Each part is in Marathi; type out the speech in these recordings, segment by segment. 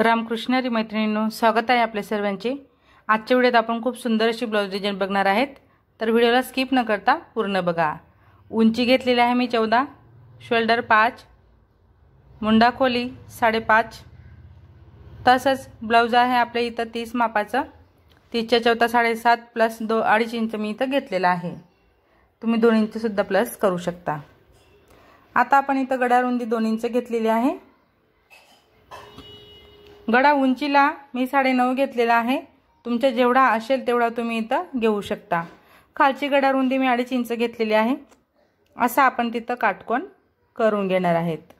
रामकृष्णरी मैत्रिणींनो स्वागत आहे आपल्या सर्वांचे आजच्या व्हिडिओत आपण खूप सुंदर अशी ब्लाऊज डिझाईन बघणार आहेत तर व्हिडिओला स्किप न करता पूर्ण बघा उंची घेतलेली आहे मी चौदा शोल्डर पाच मुंडा खोली साडेपाच तसंच ब्लाऊज आहे आपल्या इथं तीस मापाचं तीसच्या चौथा साडेसात प्लस दो अडीच इंच मी इथं घेतलेलं आहे तुम्ही दोन इंचसुद्धा प्लस करू शकता आता आपण इथं गडार रुंदी दोन इंच घेतलेली आहे गडा उंचीला मी साडेनऊ घेतलेला आहे तुमच्या जेवढा असेल तेवढा तुम्ही इथं घेऊ शकता खालची गडा रुंदी मी अडीच इंच घेतलेली आहे असा आपण तिथं काटकोण करून घेणार आहेत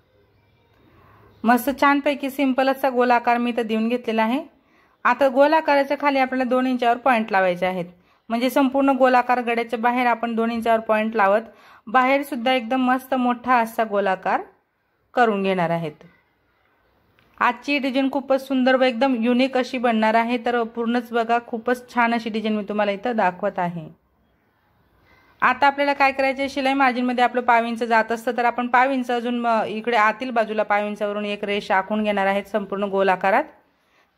मस्त छानपैकी सिंपल असा गोलाकार मी इथं देऊन घेतलेला आहे आता गोलाकाराच्या खाली आपल्याला दोन इंचावर पॉईंट लावायचे आहेत म्हणजे संपूर्ण गोलाकार गड्याच्या बाहेर आपण दोन इंचावर पॉईंट लावत बाहेरसुद्धा एकदम मस्त मोठा असा गोलाकार करून घेणार आहेत आजची डिझाईन खूपच सुंदर व एकदम युनिक अशी बनणार आहे तर पूर्णच बघा खूपच छान अशी डिझाईन मी तुम्हाला इथं दाखवत आहे आता आपल्याला काय करायचं आहे शिलाई मार्जिनमध्ये आपलं पाविंचं जात असतं तर आपण पाविंच अजून इकडे आतील बाजूला पाविंचावरून एक रेष आखून घेणार आहेत संपूर्ण गोल आकारात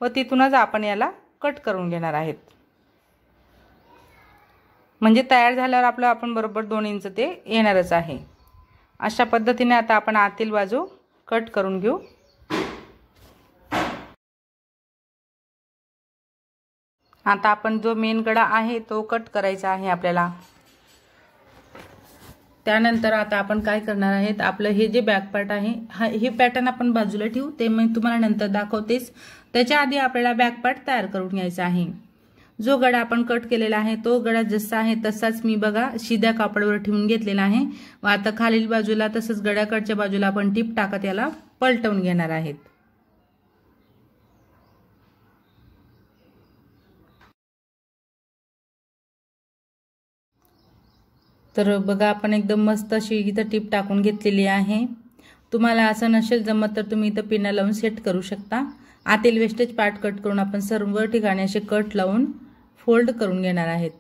व तिथूनच आपण याला कट करून घेणार आहेत म्हणजे तयार झाल्यावर आपलं आपण बरोबर दोन इंच ते येणारच आहे अशा पद्धतीने आता आपण आतील बाजू कट करून घेऊ आता आपण जो मेन गडा आहे तो कट करायचा आहे आपल्याला त्यानंतर आता आपण काय करणार आहेत आपलं हे जे बॅक पार्ट आहे हा हे पॅटर्न आपण बाजूला ठेवू ते मी तुम्हाला नंतर दाखवतेच त्याच्या आधी आपल्याला बॅक पार्ट तयार करून घ्यायचा आहे जो गडा आपण कट केलेला आहे तो गडा जसा आहे तसाच मी बघा शिद्या कापडवर ठेवून घेतलेला आहे व आता खालील बाजूला तसंच गड्याकडच्या बाजूला आपण टीप टाकत याला पलटवून घेणार आहेत तर बघा आपण एकदम मस्त अशी इथं टीप टाकून घेतलेली आहे तुम्हाला असं नसेल जमत तर तुम्ही इथं पिना लावून सेट करू शकता आतील वेस्टेज पार्ट कट करून आपण सर्व ठिकाणी असे कट लावून फोल्ड करून घेणार आहेत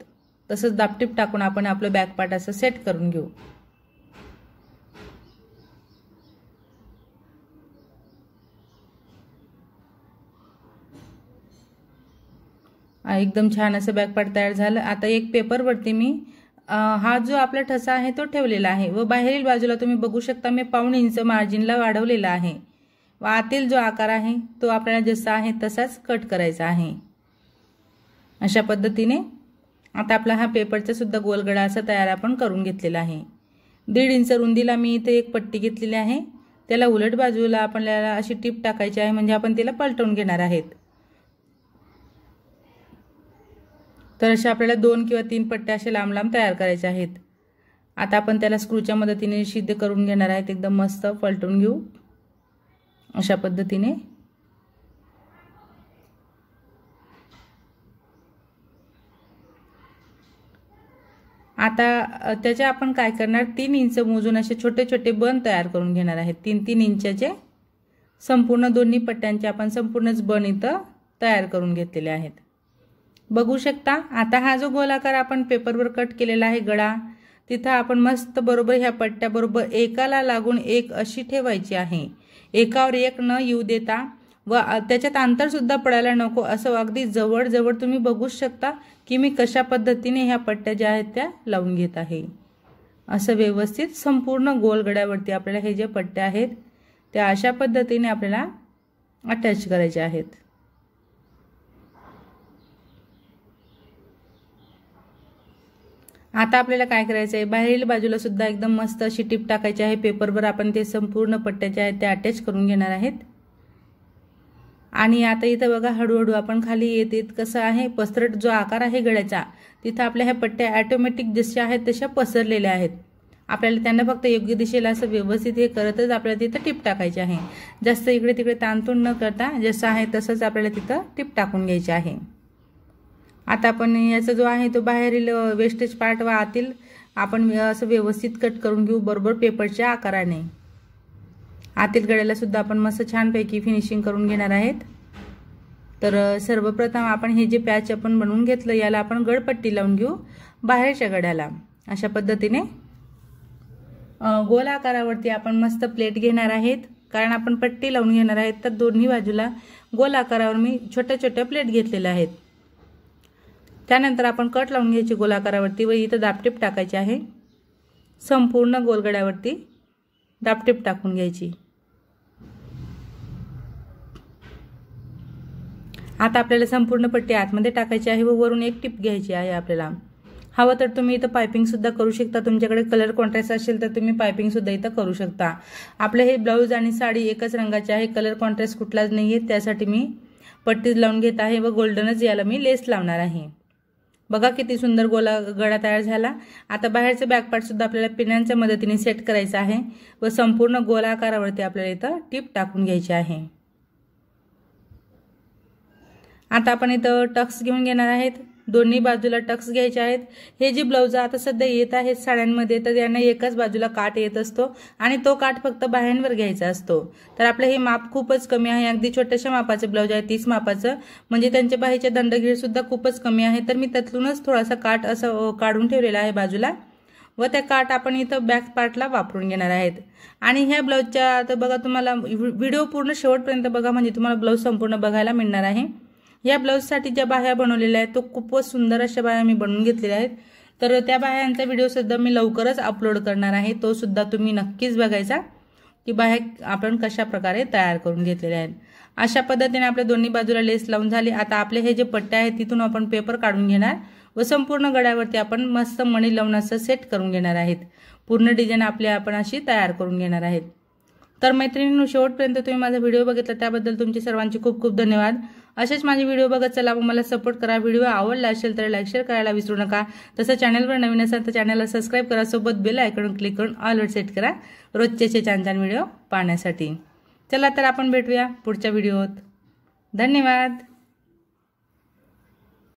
तसंच दापटीप टाकून आपण आपलं बॅक पार्ट असं सेट करून घेऊ एकदम छान असं बॅक पार्ट तयार झालं आता एक पेपरवरती मी हा जो आपला ठसा आहे तो ठेवलेला आहे व बाहेरील बाजूला तुम्ही बघू शकता मी पाऊण इंच मार्जिनला वाढवलेला आहे व आतील जो आकार आहे तो आपल्याला जसा आहे तसाच कट करायचा आहे अशा पद्धतीने आता आपला हा पेपरचा सुद्धा गोलगडा असा तयार आपण करून घेतलेला आहे दीड इंच रुंदीला मी इथे एक पट्टी घेतलेली आहे त्याला उलट बाजूला आपल्याला अशी टीप टाकायची आहे म्हणजे आपण तिला पलटवून घेणार आहेत तर अशा आपल्याला दोन किंवा तीन पट्ट्या असे लांब लांब तयार करायच्या आहेत आता आपण त्याला स्क्रूच्या मदतीने सिद्ध करून घेणार आहेत एकदम मस्त पलटून घेऊ अशा पद्धतीने आता त्याचे आपण काय करणार तीन इंच मोजून असे छोटे छोटे बन तयार करून घेणार आहेत तीन तीन इंचाचे संपूर्ण दोन्ही पट्ट्यांचे आपण संपूर्णच बन इथं तयार करून घेतलेले आहेत बघू शकता आता हा जो गोलाकार आपण पेपरवर कट केलेला आहे गळा तिथं आपण मस्त बरोबर ह्या पट्ट्याबरोबर एकाला लागून एक अशी ठेवायची आहे एकावर एक न येऊ देता व त्याच्यात अंतरसुद्धा पडायला नको असं अगदी जवळजवळ तुम्ही बघूच शकता की मी कशा पद्धतीने ह्या पट्ट्या ज्या आहेत त्या लावून घेत आहे असं व्यवस्थित संपूर्ण गोलगड्यावरती आपल्याला हे जे पट्ट्या आहेत त्या अशा पद्धतीने आपल्याला अटॅच करायचे आहेत आता आपल्याला काय करायचं आहे बाहेरील बाजूला सुद्धा एकदम मस्त अशी टीप टाकायची आहे पेपरवर आपण ते संपूर्ण पट्ट्याचे आहेत ते अटॅच करून घेणार आहेत आणि आता इथं बघा हळूहळू आपण खाली येत येत कसं आहे पसरट जो आकार आहे गळ्याचा तिथं आपल्या ह्या पट्ट्या ॲटोमॅटिक जशा आहेत तशा पसरलेल्या आहेत आपल्याला त्यांना फक्त योग्य दिशेला असं व्यवस्थित हे करतच आपल्याला तिथं टीप टाकायची आहे जास्त इकडे तिकडे ताणतूण न करता जसं आहे तसंच आपल्याला तिथं टीप टाकून घ्यायची आहे आता आपण याचा जो आहे तो बाहेरील वेस्टेज पार्ट वा आतील आपण असं व्यवस्थित कट करून घेऊ बरोबर पेपरच्या आकाराने आतील गळ्याला सुद्धा आपण मस्त छानपैकी फिनिशिंग करून घेणार आहेत तर सर्वप्रथम आपण हे जे पॅच आपण बनवून घेतलं याला आपण गडपट्टी लावून घेऊ बाहेरच्या गड्याला अशा पद्धतीने गोल आकारावरती आपण मस्त प्लेट घेणार आहेत कारण आपण पट्टी लावून घेणार आहेत तर दोन्ही बाजूला गोल आकारावर मी छोट्या छोट्या प्लेट घेतलेल्या आहेत त्यानंतर आपण कट लावून घ्यायची गोलाकारावरती व इथं दापटीप टाकायची आहे संपूर्ण गोलगड्यावरती दापटीप टाकून घ्यायची आता आपल्याला संपूर्ण पट्टी आतमध्ये टाकायची आहे व वरून एक टिप घ्यायची आहे आपल्याला हवं तर तुम्ही इथं पायपिंगसुद्धा करू शकता तुमच्याकडे कलर कॉन्ट्रास्ट असेल तर तुम्ही पायपिंगसुद्धा इथं करू शकता आपलं हे ब्लाऊज आणि साडी एकच रंगाची आहे कलर कॉन्ट्रास्ट कुठलाच नाही आहे त्यासाठी मी पट्टीज लावून घेत आहे व गोल्डनच याला मी लेस लावणार आहे बघा किती सुंदर गोला गळा तयार झाला आता बाहेरचं बॅकपार्टसुद्धा आपल्याला पिण्यांच्या मदतीने सेट करायचं आहे व संपूर्ण गोलाकारावरती आपल्याला इथं टीप टाकून घ्यायची आहे आता आपण इथं टक्स घेऊन घेणार आहेत दोन्ही बाजूला टक्स घ्यायचे आहेत हे जे ब्लाऊज आता सध्या येत आहेत साड्यांमध्ये तर यांना एकाच बाजूला काट येत असतो आणि तो काट फक्त बाह्यांवर घ्यायचा असतो तर आपलं हे माप खूपच कमी आहे अगदी छोट्याशा मापाचं ब्लाऊज आहे तीस मापाचं म्हणजे त्यांच्या बाहेरचे दंडघीर सुद्धा खूपच कमी आहे तर मी त्यातूनच थोडासा काट असं काढून ठेवलेला आहे बाजूला व त्या काट आपण इथं बॅक पार्टला वापरून घेणार आहेत आणि ह्या ब्लाऊजच्या आता बघा तुम्हाला व्हिडिओ पूर्ण शेवटपर्यंत बघा म्हणजे तुम्हाला ब्लाऊज संपूर्ण बघायला मिळणार आहे या ब्लाऊजसाठी ज्या बाह्या बनवलेल्या आहेत तो खूपच सुंदर अशा बाह्या मी बनवून घेतलेल्या आहेत तर त्या बाह्यांचा व्हिडिओसुद्धा मी लवकरच अपलोड करणार आहे तो सुद्धा तुम्ही नक्कीच बघायचा की बाह्या आपण कशा प्रकारे तयार करून घेतलेल्या आहेत अशा पद्धतीने आपल्या दोन्ही बाजूला लेस लावून झाली आता आपले हे जे पट्टे आहेत तिथून आपण पेपर काढून घेणार व संपूर्ण गड्यावरती आपण मस्त मणी लावून असं सेट करून घेणार आहेत पूर्ण डिझाईन आपली आपण अशी तयार करून घेणार आहेत तर मैत्रिणींनो शेवटपर्यंत तुम्ही माझा व्हिडिओ बघितला त्याबद्दल तुमचे सर्वांचे खूप खूप धन्यवाद असेच माझे व्हिडिओ बघत चला मग मला सपोर्ट करा व्हिडिओ आवडला असेल तर लाईक शेअर करायला विसरू नका तसं चॅनलवर नवीन असाल तर चॅनलला सबस्क्राईब करा सोबत बेल आयकॉन क्लिक करून ऑलवर सेट करा रोजचे छान छान व्हिडिओ पाहण्यासाठी चला तर आपण भेटूया पुढच्या व्हिडिओत धन्यवाद